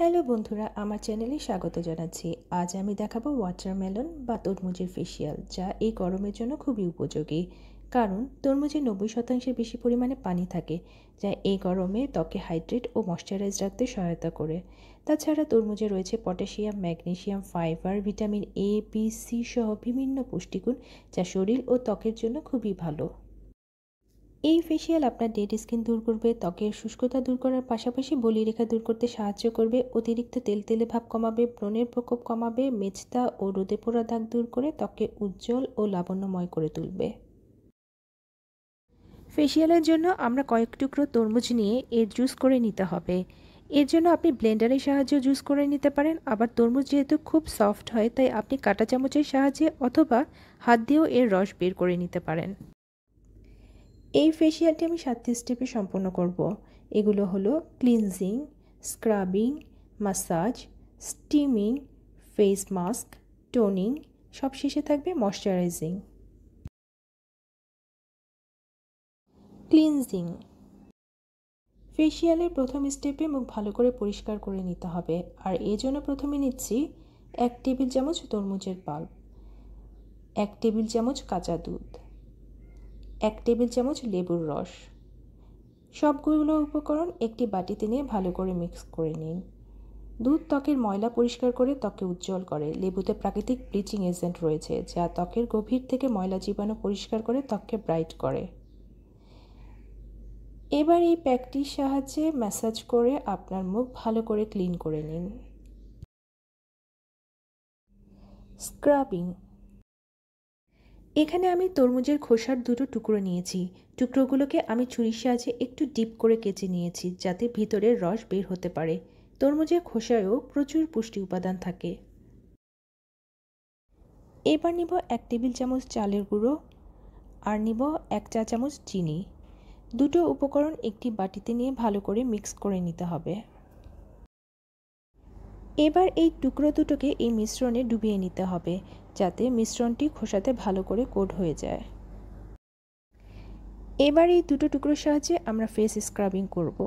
Hello বন্ধুরা আমার চ্যানেলে স্বাগত জানাচ্ছি আজ আমি দেখাবো ওয়াটারমেলন বা তরমুজের ফেসিয়াল যা এই গরমের জন্য খুবই উপযোগী কারণ তরমুজে নব্বই শতাংশের বেশি পরিমাণে পানি থাকে যা এই গরমে ত্বকে হাইড্রেট ও ময়শ্চারাইজ রাখতে সহায়তা করে তাছাড়া তরমুজে রয়েছে potassium magnesium fibre vitamin A B C সহ বিভিন্ন পুষ্টিগুণ যা শরীর ও ত্বকের জন্য খুবই ভালো এই ফেসিয়াল আপনার ডেড স্কিন দূর করবে ত্বকের শুষ্কতা দূর করার পাশাপাশি বলিরেখা দূর করতে সাহায্য করবে অতিরিক্ত তেল তেলে ভাব কমাবে ব্রণের প্রকোপ কমাবে মেজতা ও রোদে পোড়া দাগ দূর করে ত্বককে উজ্জ্বল ও লাবণ্যময় করে তুলবে ফেসিয়ালের জন্য আমরা কয়েক টুকরো তরমুজ নিয়ে এর জুস করে নিতে হবে এর জন্য আপনি ব্লেন্ডারের সাহায্যে জুস করে নিতে পারেন আবার তরমুজ যেহেতু খুব সফট হয় তাই আপনি কাটা চামচের সাহায্যে অথবা হাত দিয়েও এর রস বের করে নিতে পারেন এই ফেসিয়ালটি আমি সাতটি স্টেপে সম্পন্ন করব। এগুলো হলো cleansing scrubbing massage steaming face mask toning সব শেষে থাকবে ময়শ্চারাইজিং ক্লিনজিং ফেসিয়ালের প্রথম স্টেপে মুখ ভালো করে পরিষ্কার করে নিতে হবে আর এই জন্য প্রথমে নিচ্ছি এক টেবিল চামচ তরমুজের পাল এক টেবিল চামচ কাঁচা দুধ এক টেবিল চামচ লেবুর রস সবগুলো উপকরণ একটি বাটিতে নিয়ে ভালো করে মিক্স করে নিন দুধ ত্বকের ময়লা পরিষ্কার করে ত্বকে উজ্জ্বল করে লেবুতে প্রাকৃতিক ব্লিচিং এজেন্ট রয়েছে যা ত্বকের গভীর থেকে ময়লা জীবাণু পরিষ্কার করে ত্বককে ব্রাইট করে এবার এই প্যাকটির সাহায্যে ম্যাসাজ করে আপনার মুখ ভালো করে ক্লিন করে নিন স্ক্রাবিং এখানে আমি তরমুজের খোসার দুটো টুকরো নিয়েছি টুকরোগুলোকে আমি ছুরি সাজে একটু ডিপ করে কেচে নিয়েছি যাতে ভিতরের রস বের হতে পারে তরমুজের খোসায়ও প্রচুর পুষ্টি উপাদান থাকে এবার নিব এক টেবিল চামচ চালের গুঁড়ো আর নিব এক চা চামচ চিনি দুটো উপকরণ একটি বাটিতে নিয়ে ভালো করে মিক্স করে নিতে হবে এবার এই টুকরো দুটোকে এই মিশ্রণে ডুবিয়ে নিতে হবে যাতে মিশ্রণটি খোসাতে ভালো করে কোট হয়ে যায় এবার এই দুটো টুকরোর সাহায্যে আমরা ফেস স্ক্রাবিং করব।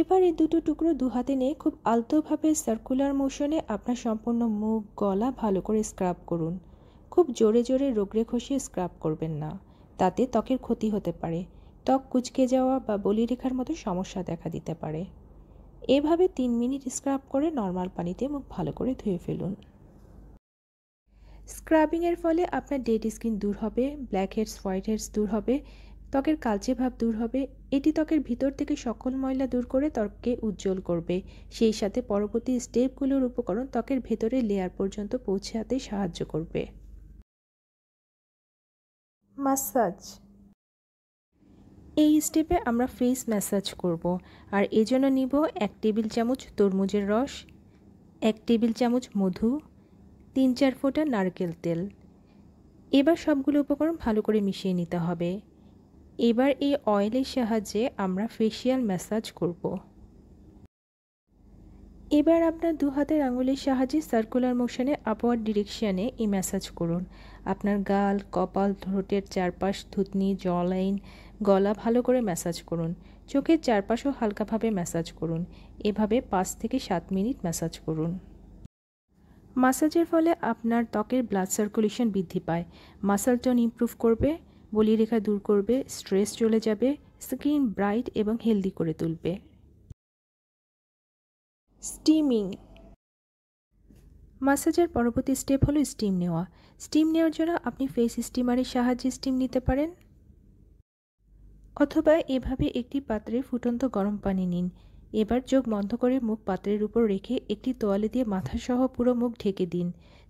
এবার এই দুটো টুকরো দু হাতে নিয়ে খুব আলতোভাবে সার্কুলার মোশনে আপনার সম্পূর্ণ মুখ গলা ভালো করে স্ক্রাব করুন খুব জোরে জোরে রোগড়ে খসিয়ে স্ক্রাব করবেন না তাতে ত্বকের ক্ষতি হতে পারে ত্বক কুচকে যাওয়া বা বলি রেখার মতো সমস্যা দেখা দিতে পারে এভাবে তিন মিনিট স্ক্রাব করে নর্মাল পানিতে মুখ ভালো করে ধুয়ে ফেলুন স্ক্রাবিংয়ের ফলে আপনার ডেড স্কিন দূর হবে ব্ল্যাক হেডস হোয়াইট হেডস দূর হবে ত্বকের কালচে ভাব দূর হবে এটি ত্বকের ভিতর থেকে সকল ময়লা দূর করে ত্বককে উজ্জ্বল করবে সেই সাথে পরবর্তী স্টেপগুলোর উপকরণ ত্বকের ভেতরে লেয়ার পর্যন্ত পৌঁছাতে সাহায্য করবে মাসাজ এই স্টেপে আমরা ফেস ম্যাসাজ করব আর এজন্য নিব এক টেবিল চামচ তরমুজের রস এক টেবিল চামচ মধু তিন চার ফোঁটা নারকেল তেল এবার সবগুলো উপকরণ ভালো করে মিশিয়ে নিতে হবে এবার এই অয়েলের সাহায্যে আমরা ফেসিয়াল ম্যাসাজ করব এবার আপনার দু হাতের আঙুলের সাহায্যে সার্কুলার মোশনে আপওয়ার ডিরেকশানে এই ম্যাসাজ করুন আপনার গাল কপাল ঠোঁটের চারপাশ থুতনি জলাইন গলা ভালো করে ম্যাসাজ করুন চোখের চারপাশও হালকাভাবে ম্যাসাজ করুন এভাবে পাঁচ থেকে সাত মিনিট ম্যাসাজ করুন মাসাজের ফলে আপনার ত্বকের ব্লাড সার্কুলেশন বৃদ্ধি পায় মাসাল টোন ইম্প্রুভ করবে বলিরেখা দূর করবে স্ট্রেস চলে যাবে স্কিন ব্রাইট এবং হেলদি করে তুলবে স্টিমিং মাসাজের পরবর্তী স্টেপ হলো স্টিম নেওয়া স্টিম নেওয়ার জন্য আপনি ফেস স্টিমারের সাহায্যে স্টিম নিতে পারেন অথবা এভাবে একটি পাত্রে ফুটন্ত গরম পানি নিন এবার চোখ বন্ধ করে মুখ পাত্রের উপর রেখে একটি তোয়ালে দিয়ে মাথাসহ পুরো মুখ ঢেকে দিন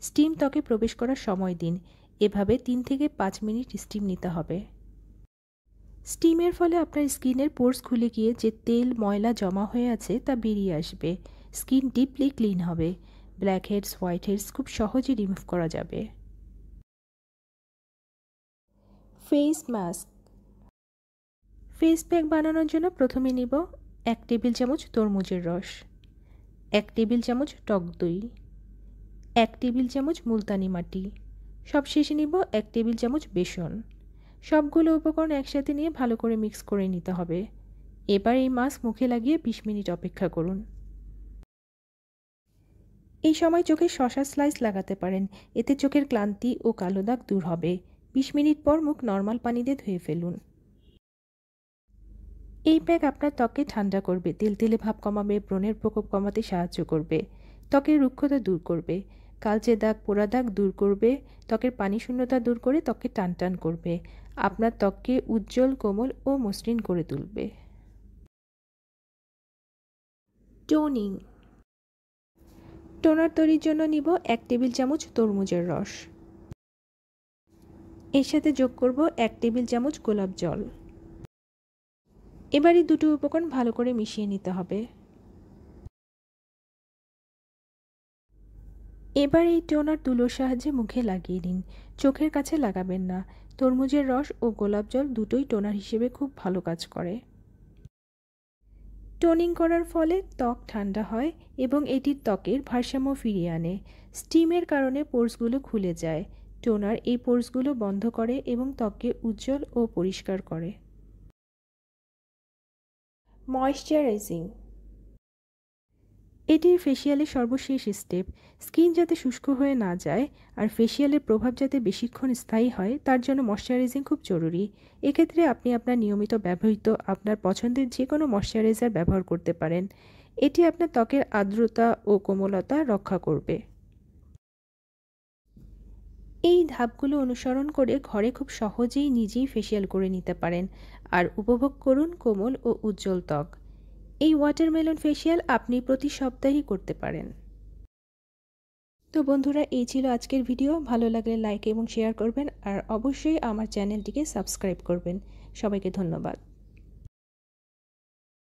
স্টিম ত্বকে প্রবেশ করার সময় দিন এভাবে তিন থেকে পাঁচ মিনিট স্টিম নিতে হবে স্টিমের ফলে আপনার স্কিনের পোর্স খুলে গিয়ে যে তেল ময়লা জমা হয়ে আছে তা বেরিয়ে আসবে স্কিন ডিপলি ক্লিন হবে ব্ল্যাক হেডস হোয়াইট হেডস খুব সহজে রিমুভ করা যাবে ফেস মাস্ক ফেস প্যাক বানানোর জন্য প্রথমে নিব এক টেবিল চামচ তরমুজের রস এক টেবিল চামচ টক দই এক টেবিল চামচ মুলতানি মাটি সব শেষে নিব এক টেবিল চামচ বেসন সবগুলো উপকরণ একসাথে নিয়ে ভালো করে মিক্স করে নিতে হবে এবার এই মাছ মুখে লাগিয়ে বিশ মিনিট অপেক্ষা করুন এই সময় চোখে শশা স্লাইস লাগাতে পারেন এতে চোখের ক্লান্তি ও কালো দাগ দূর হবে বিশ মিনিট পর মুখ নর্মাল পানিতে ধুয়ে ফেলুন এই প্যাক আপনার ত্বকে ঠান্ডা করবে তিল তিলে ভাব কমাবে ব্রণের প্রকোপ কমাতে সাহায্য করবে ত্বকের রুক্ষতা দূর করবে কালচে দাগ পোড়া দাগ দূর করবে ত্বকের পানি শূন্যতা দূর করে ত্বকে টান টান করবে আপনার ত্বককে উজ্জ্বল কোমল ও মসৃণ করে তুলবে টোনিং টোনার তৈরির জন্য নিব এক টেবিল চামচ তরমুজের রস এর সাথে যোগ করব এক টেবিল চামচ গোলাপ জল এই দুটো উপকরণ ভালো করে মিশিয়ে নিতে হবে এবার এই টোনার তুলোর সাহায্যে মুখে লাগিয়ে নিন চোখের কাছে লাগাবেন না তরমুজের রস ও গোলাপ জল দুটোই টোনার হিসেবে খুব ভালো কাজ করে টোনিং করার ফলে ত্বক ঠান্ডা হয় এবং এটি ত্বকের ভারসাম্য ফিরিয়ে আনে স্টিমের কারণে পোর্সগুলো খুলে যায় টোনার এই পোর্সগুলো বন্ধ করে এবং ত্বককে উজ্জ্বল ও পরিষ্কার করে ময়শ্চারাইজিং এটি ফেসিয়ালের সর্বশেষ স্টেপ স্কিন যাতে শুষ্ক হয়ে না যায় আর ফেসিয়ালের প্রভাব যাতে বেশিক্ষণ স্থায়ী হয় তার জন্য ময়শ্চারাইজিং খুব জরুরি এক্ষেত্রে আপনি আপনার নিয়মিত ব্যবহৃত আপনার পছন্দের যে কোনো ময়শ্চারাইজার ব্যবহার করতে পারেন এটি আপনার ত্বকের আর্দ্রতা ও কোমলতা রক্ষা করবে এই ধাপগুলো অনুসরণ করে ঘরে খুব সহজেই নিজেই ফেসিয়াল করে নিতে পারেন আর উপভোগ করুন কোমল ও উজ্জ্বল ত্বক এই ওয়াটারমেলন ফেসিয়াল আপনি প্রতি সপ্তাহেই করতে পারেন তো বন্ধুরা এই ছিল আজকের ভিডিও ভালো লাগলে লাইক এবং শেয়ার করবেন আর অবশ্যই আমার চ্যানেলটিকে সাবস্ক্রাইব করবেন সবাইকে ধন্যবাদ